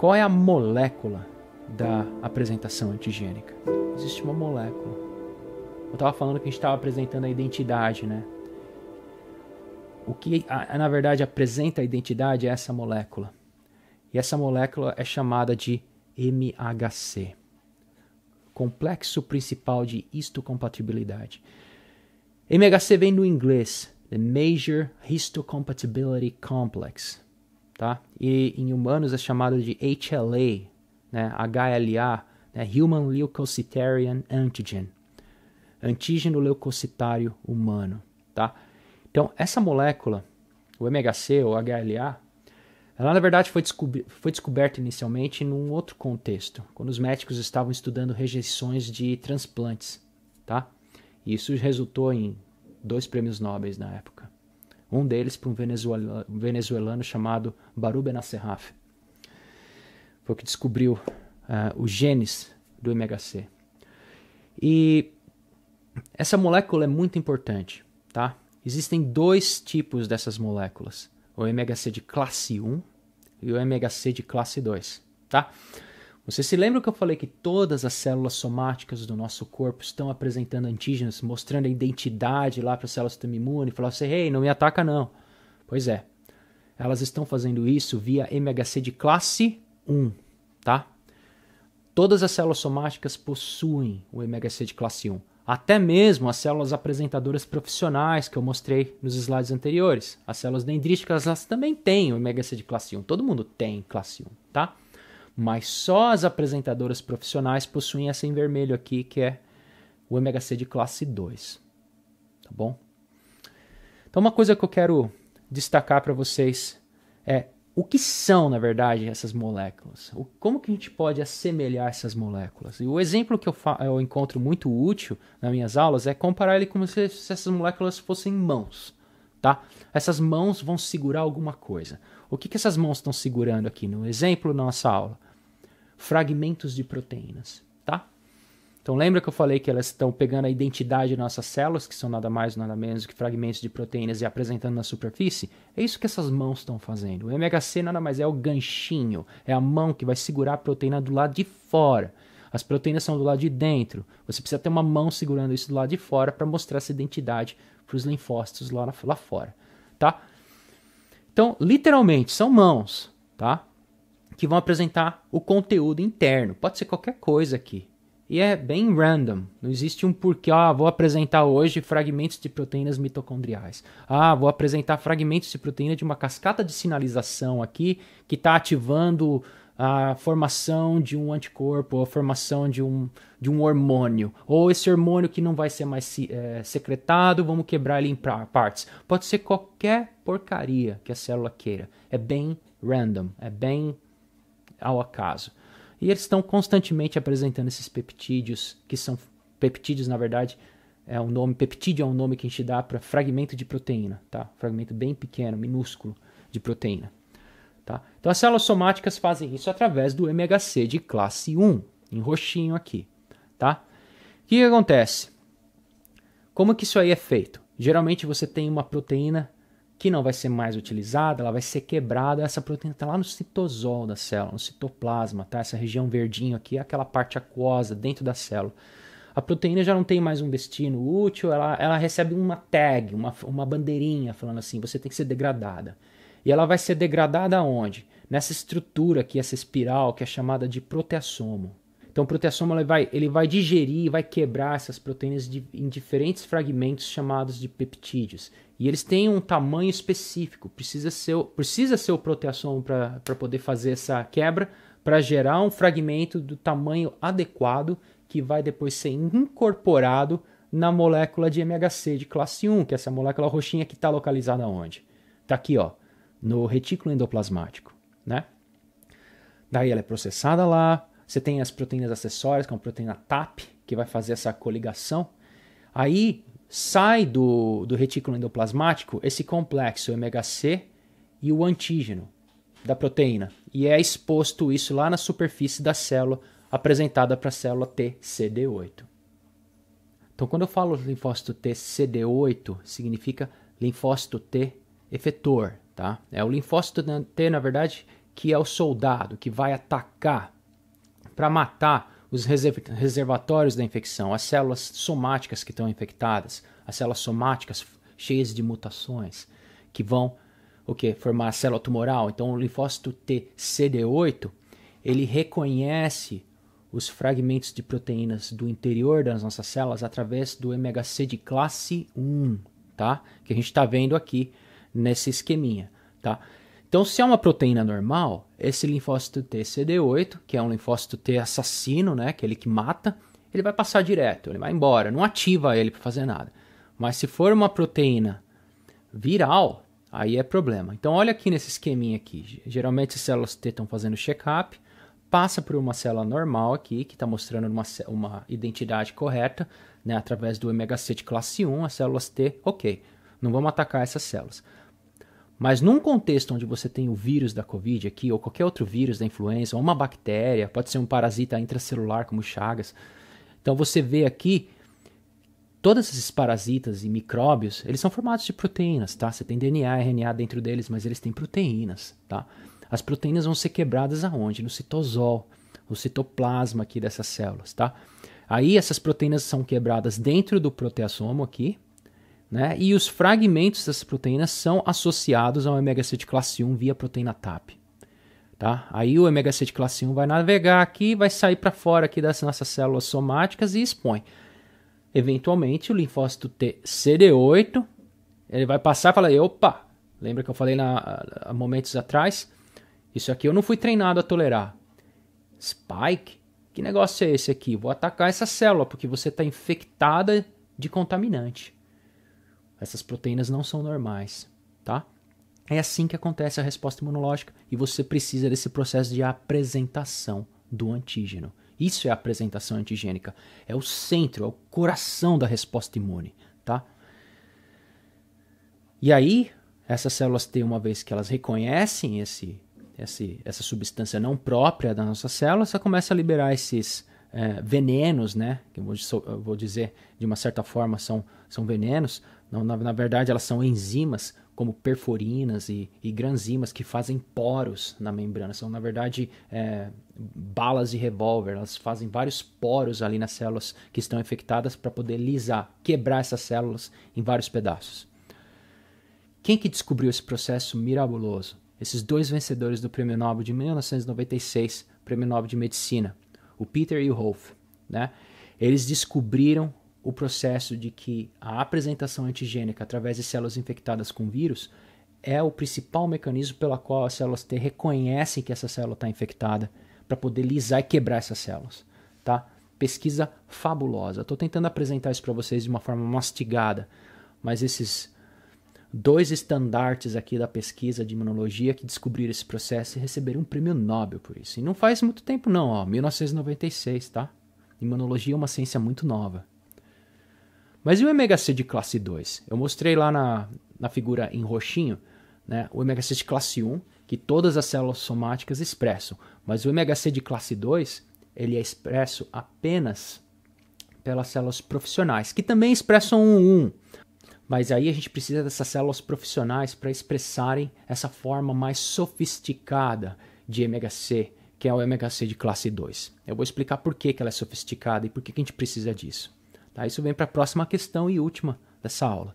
Qual é a molécula da apresentação antigênica? Existe uma molécula. Eu estava falando que a gente estava apresentando a identidade, né? O que, na verdade, apresenta a identidade é essa molécula. E essa molécula é chamada de MHC Complexo Principal de Histocompatibilidade. MHC vem do inglês The Major Histocompatibility Complex tá? E em humanos é chamado de HLA, né? HLA, né? Human Leukocytarian Antigen, antígeno leucocitário humano, tá? Então, essa molécula, o MHC ou HLA, ela na verdade foi, descobri foi descoberta inicialmente num outro contexto, quando os médicos estavam estudando rejeições de transplantes, tá? E isso resultou em dois prêmios nobres na época um deles para um venezuelano, chamado Baru Benasserraf. Foi o que descobriu uh, os genes do MHC. E essa molécula é muito importante, tá? Existem dois tipos dessas moléculas: o MHC de classe 1 e o MHC de classe 2, tá? Você se lembra que eu falei que todas as células somáticas do nosso corpo estão apresentando antígenos, mostrando a identidade lá para as células do sistema imune, falando assim, ei, hey, não me ataca não. Pois é, elas estão fazendo isso via MHC de classe 1, tá? Todas as células somáticas possuem o MHC de classe 1. Até mesmo as células apresentadoras profissionais que eu mostrei nos slides anteriores. As células dendríticas, elas também têm o MHC de classe 1. Todo mundo tem classe 1, tá? mas só as apresentadoras profissionais possuem essa em vermelho aqui, que é o MHC de classe 2. Tá bom? Então, uma coisa que eu quero destacar para vocês é o que são, na verdade, essas moléculas? O, como que a gente pode assemelhar essas moléculas? E o exemplo que eu, eu encontro muito útil nas minhas aulas é comparar ele como se, se essas moléculas fossem mãos, tá? Essas mãos vão segurar alguma coisa. O que, que essas mãos estão segurando aqui no exemplo na nossa aula? fragmentos de proteínas, tá? Então lembra que eu falei que elas estão pegando a identidade das nossas células, que são nada mais nada menos que fragmentos de proteínas e apresentando na superfície? É isso que essas mãos estão fazendo. O MHC nada mais é o ganchinho, é a mão que vai segurar a proteína do lado de fora. As proteínas são do lado de dentro. Você precisa ter uma mão segurando isso do lado de fora para mostrar essa identidade para os linfócitos lá, na, lá fora, tá? Então, literalmente, são mãos, tá? que vão apresentar o conteúdo interno. Pode ser qualquer coisa aqui. E é bem random. Não existe um porquê. Ah, vou apresentar hoje fragmentos de proteínas mitocondriais. Ah, vou apresentar fragmentos de proteína de uma cascata de sinalização aqui que está ativando a formação de um anticorpo, ou a formação de um, de um hormônio, ou esse hormônio que não vai ser mais é, secretado, vamos quebrar ele em partes. Pode ser qualquer porcaria que a célula queira. É bem random, é bem ao acaso. E eles estão constantemente apresentando esses peptídeos, que são peptídeos, na verdade, é um nome, peptídeo é um nome que a gente dá para fragmento de proteína, tá? Fragmento bem pequeno, minúsculo de proteína. Tá? Então as células somáticas fazem isso através do MHC de classe 1, em roxinho aqui, tá? O que, que acontece? Como que isso aí é feito? Geralmente você tem uma proteína que não vai ser mais utilizada, ela vai ser quebrada. Essa proteína está lá no citosol da célula, no citoplasma, tá? Essa região verdinho aqui aquela parte aquosa dentro da célula. A proteína já não tem mais um destino útil, ela, ela recebe uma tag, uma, uma bandeirinha falando assim: você tem que ser degradada. E ela vai ser degradada aonde? Nessa estrutura aqui, essa espiral que é chamada de proteassomo. Então, o proteassomo ele vai, ele vai digerir, vai quebrar essas proteínas de, em diferentes fragmentos chamados de peptídeos. E eles têm um tamanho específico, precisa ser, precisa ser o proteassom para poder fazer essa quebra, para gerar um fragmento do tamanho adequado que vai depois ser incorporado na molécula de MHC de classe 1, que é essa molécula roxinha que está localizada onde? Está aqui, ó, no retículo endoplasmático, né? Daí ela é processada lá, você tem as proteínas acessórias, que é uma proteína TAP, que vai fazer essa coligação. Aí sai do, do retículo endoplasmático esse complexo MHC e o antígeno da proteína. E é exposto isso lá na superfície da célula apresentada para a célula TCD8. Então, quando eu falo linfócito T 8 significa linfócito T efetor, tá? É o linfócito T, na verdade, que é o soldado que vai atacar para matar os reservatórios da infecção, as células somáticas que estão infectadas, as células somáticas cheias de mutações que vão o que formar a célula tumoral. Então o linfócito T CD8 ele reconhece os fragmentos de proteínas do interior das nossas células através do MHC de classe 1, tá? Que a gente está vendo aqui nesse esqueminha, tá? Então se é uma proteína normal esse linfócito T CD8, que é um linfócito T assassino, né, aquele que mata, ele vai passar direto, ele vai embora, não ativa ele para fazer nada. Mas se for uma proteína viral, aí é problema. Então olha aqui nesse esqueminha aqui. Geralmente as células T estão fazendo check-up, passa por uma célula normal aqui, que está mostrando uma, uma identidade correta, né, através do MHC de classe 1, as células T, ok, não vamos atacar essas células. Mas num contexto onde você tem o vírus da Covid aqui, ou qualquer outro vírus da influenza, ou uma bactéria, pode ser um parasita intracelular como Chagas. Então você vê aqui todos esses parasitas e micróbios, eles são formados de proteínas, tá? Você tem DNA, RNA dentro deles, mas eles têm proteínas, tá? As proteínas vão ser quebradas aonde? No citosol, no citoplasma aqui dessas células, tá? Aí essas proteínas são quebradas dentro do proteassomo aqui, né? E os fragmentos dessas proteínas são associados ao ômega de classe 1 via proteína TAP. Tá? Aí o ômega de classe 1 vai navegar aqui, vai sair para fora aqui das nossas células somáticas e expõe. Eventualmente o linfócito T CD8 ele vai passar e falar: opa, lembra que eu falei na, há momentos atrás? Isso aqui eu não fui treinado a tolerar. Spike? Que negócio é esse aqui? Vou atacar essa célula porque você está infectada de contaminante. Essas proteínas não são normais, tá? É assim que acontece a resposta imunológica e você precisa desse processo de apresentação do antígeno. Isso é a apresentação antigênica, é o centro, é o coração da resposta imune, tá? E aí, essas células T, uma vez que elas reconhecem esse, esse, essa substância não própria da nossa célula, você começa a liberar esses é, venenos, né? Que eu vou, eu vou, dizer de uma certa forma são, são venenos, não, na, na, verdade, elas são enzimas como perforinas e, e, granzimas que fazem poros na membrana. São, na verdade, é, balas de revólver. Elas fazem vários poros ali nas células que estão infectadas para poder lisar, quebrar essas células em vários pedaços. Quem que descobriu esse processo miraboloso Esses dois vencedores do Prêmio Nobel de 1996, Prêmio Nobel de Medicina, o Peter e o Rolf, né? Eles descobriram o processo de que a apresentação antigênica através de células infectadas com vírus é o principal mecanismo pelo qual as células T reconhecem que essa célula está infectada para poder lisar e quebrar essas células, tá? Pesquisa fabulosa. Estou tentando apresentar isso para vocês de uma forma mastigada, mas esses dois estandartes aqui da pesquisa de imunologia que descobriram esse processo e receberam um prêmio Nobel por isso. E não faz muito tempo não, ó, 1996, tá? Imunologia é uma ciência muito nova. Mas e o ômega C de classe 2? Eu mostrei lá na, na figura em roxinho né, o ômega C de classe 1, que todas as células somáticas expressam. Mas o ômega C de classe 2 ele é expresso apenas pelas células profissionais, que também expressam um 1. Mas aí a gente precisa dessas células profissionais para expressarem essa forma mais sofisticada de ômega C, que é o ômega C de classe 2. Eu vou explicar por que, que ela é sofisticada e por que, que a gente precisa disso. Tá? Isso vem para a próxima questão e última dessa aula.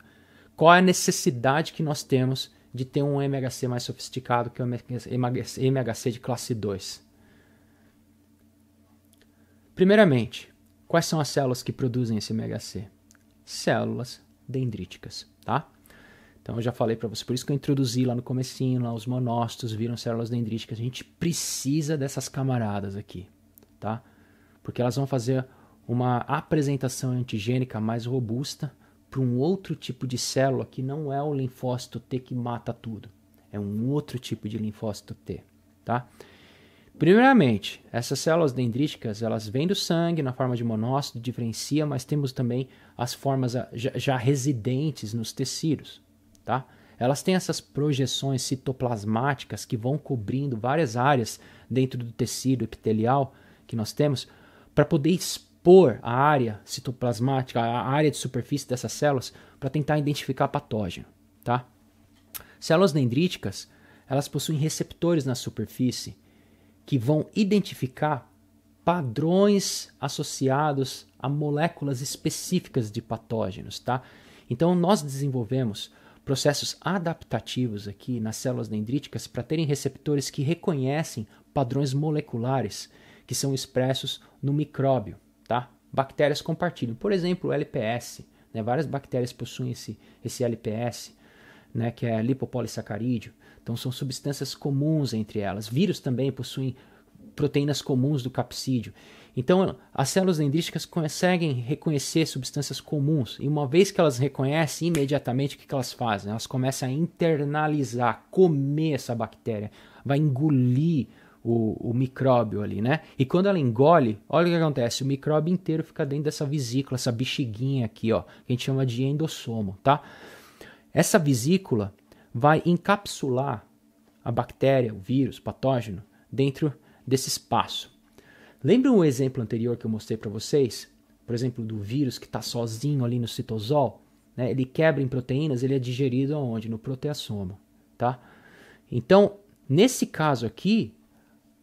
Qual é a necessidade que nós temos de ter um MHC mais sofisticado que o MHC de classe 2? Primeiramente, quais são as células que produzem esse MHC? Células dendríticas, tá? Então eu já falei para você, por isso que eu introduzi lá no comecinho, lá os monócitos viram células dendríticas. A gente precisa dessas camaradas aqui, tá? Porque elas vão fazer uma apresentação antigênica mais robusta para um outro tipo de célula que não é o linfócito T que mata tudo. É um outro tipo de linfócito T, tá? Primeiramente, essas células dendríticas, elas vêm do sangue na forma de monócito, diferencia, mas temos também as formas já, residentes nos tecidos, tá? Elas têm essas projeções citoplasmáticas que vão cobrindo várias áreas dentro do tecido epitelial que nós temos para poder expor expor a área citoplasmática, a área de superfície dessas células, para tentar identificar patógeno. Tá? Células dendríticas elas possuem receptores na superfície que vão identificar padrões associados a moléculas específicas de patógenos, tá? Então nós desenvolvemos processos adaptativos aqui nas células dendríticas para terem receptores que reconhecem padrões moleculares que são expressos no micróbio tá? Bactérias compartilham. Por exemplo, o LPS. Né? Várias bactérias possuem esse, esse LPS, né? que é lipopolissacarídeo. Então são substâncias comuns entre elas. Vírus também possuem proteínas comuns do capsídeo. Então, as células dendríticas conseguem reconhecer substâncias comuns, e uma vez que elas reconhecem, imediatamente o que, que elas fazem? Elas começam a internalizar, comer essa bactéria, vai engolir o, o micróbio ali, né? E quando ela engole, olha o que acontece, o micróbio inteiro fica dentro dessa vesícula, essa bexiguinha aqui, ó, que a gente chama de endossomo, tá? Essa vesícula vai encapsular a bactéria, o vírus, o patógeno dentro desse espaço. Lembra um exemplo anterior que eu mostrei para vocês? Por exemplo, do vírus que está sozinho ali no citosol? Né? Ele quebra em proteínas, ele é digerido aonde? No proteasoma, tá? Então, nesse caso aqui,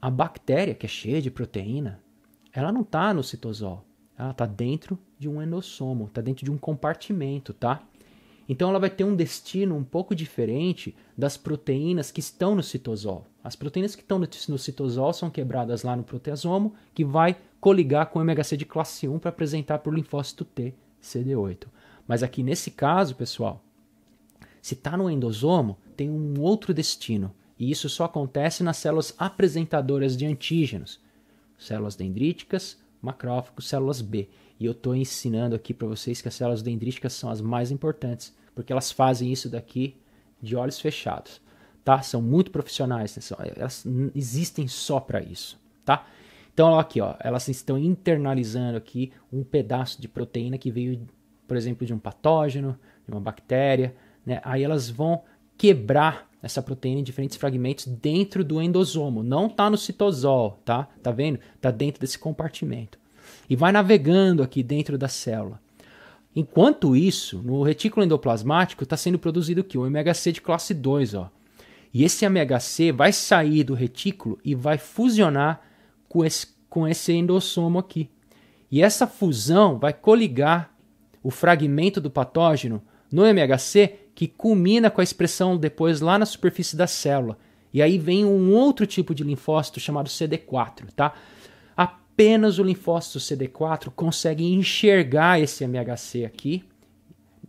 a bactéria, que é cheia de proteína, ela não está no citosol. Ela está dentro de um endossomo, está dentro de um compartimento, tá? Então ela vai ter um destino um pouco diferente das proteínas que estão no citosol. As proteínas que estão no citosol são quebradas lá no proteasomo, que vai coligar com o MHC de classe 1 para apresentar para o linfócito T CD8. Mas aqui nesse caso, pessoal, se está no endosomo, tem um outro destino e isso só acontece nas células apresentadoras de antígenos, células dendríticas, macrófagos, células B. E eu estou ensinando aqui para vocês que as células dendríticas são as mais importantes, porque elas fazem isso daqui de olhos fechados, tá? São muito profissionais, né? são, elas existem só para isso, tá? Então, ó, aqui, ó, elas estão internalizando aqui um pedaço de proteína que veio, por exemplo, de um patógeno, de uma bactéria, né? Aí elas vão quebrar essa proteína em diferentes fragmentos dentro do endosomo. Não está no citosol, tá? Tá vendo? está dentro desse compartimento. E vai navegando aqui dentro da célula. Enquanto isso, no retículo endoplasmático está sendo produzido o um O MHC de classe 2, ó. E esse MHC vai sair do retículo e vai fusionar com esse, com esse endossomo aqui. E essa fusão vai coligar o fragmento do patógeno no MHC que culmina com a expressão depois lá na superfície da célula. E aí vem um outro tipo de linfócito chamado CD4, tá? Apenas o linfócito CD4 consegue enxergar esse MHC aqui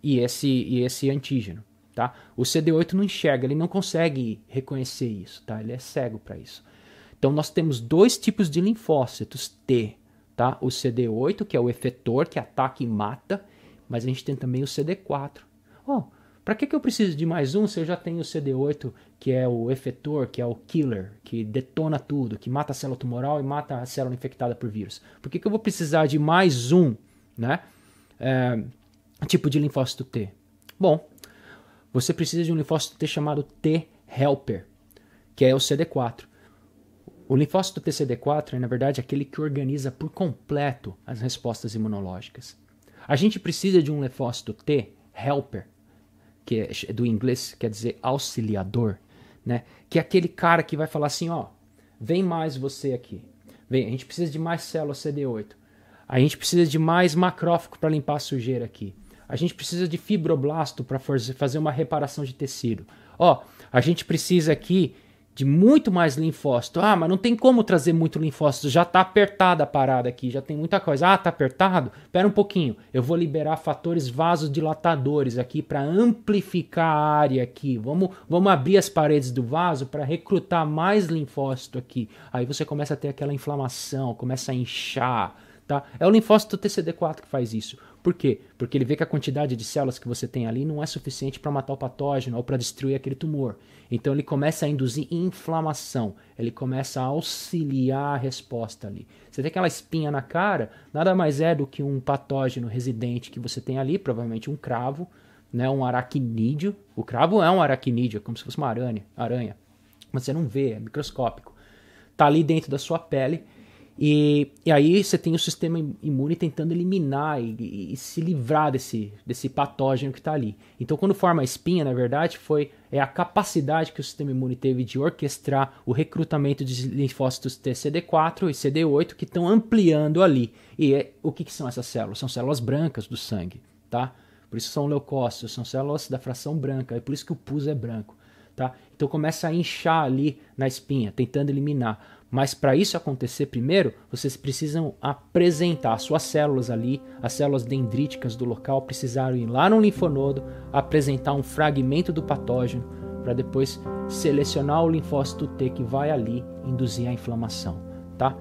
e esse, e esse antígeno, tá? O CD8 não enxerga, ele não consegue reconhecer isso, tá? Ele é cego para isso. Então nós temos dois tipos de linfócitos T, tá? O CD8, que é o efetor que ataca e mata, mas a gente tem também o CD4. Oh, para que, que eu preciso de mais um se eu já tenho o CD8, que é o efetor, que é o killer, que detona tudo, que mata a célula tumoral e mata a célula infectada por vírus? Por que, que eu vou precisar de mais um né, é, tipo de linfócito T? Bom, você precisa de um linfócito T chamado T helper, que é o CD4. O linfócito TCD4 é, na verdade, aquele que organiza por completo as respostas imunológicas. A gente precisa de um linfócito T helper que é, é do inglês quer dizer auxiliador, né? Que é aquele cara que vai falar assim, ó, vem mais você aqui. Vem, a gente precisa de mais célula CD8. A gente precisa de mais macrófago para limpar a sujeira aqui. A gente precisa de fibroblasto para fazer uma reparação de tecido. Ó, a gente precisa aqui de muito mais linfócito. Ah, mas não tem como trazer muito linfócito, já tá apertada a parada aqui, já tem muita coisa. Ah, tá apertado? Pera um pouquinho, eu vou liberar fatores vasodilatadores aqui para amplificar a área aqui. Vamos, vamos abrir as paredes do vaso para recrutar mais linfócito aqui. Aí você começa a ter aquela inflamação, começa a inchar, tá? É o linfócito TCD4 que faz isso. Por quê? Porque ele vê que a quantidade de células que você tem ali não é suficiente para matar o patógeno ou para destruir aquele tumor. Então ele começa a induzir inflamação, ele começa a auxiliar a resposta ali. Você tem aquela espinha na cara, nada mais é do que um patógeno residente que você tem ali, provavelmente um cravo, né, um aracnídeo. O cravo é um aracnídeo, é como se fosse uma aranha, aranha. Mas você não vê, é microscópico. Tá ali dentro da sua pele e, e aí você tem o sistema imune tentando eliminar e, e, e se livrar desse, desse patógeno que está ali. Então, quando forma a espinha, na verdade, foi é a capacidade que o sistema imune teve de orquestrar o recrutamento de linfócitos TCD4 e CD8 que estão ampliando ali. E é, o que, que são essas células? São células brancas do sangue, tá? Por isso são leucócitos, são células da fração branca, é por isso que o pus é branco, tá? Então começa a inchar ali na espinha, tentando eliminar. Mas para isso acontecer primeiro, vocês precisam apresentar suas células ali, as células dendríticas do local precisaram ir lá no linfonodo, apresentar um fragmento do patógeno para depois selecionar o linfócito T que vai ali induzir a inflamação, tá?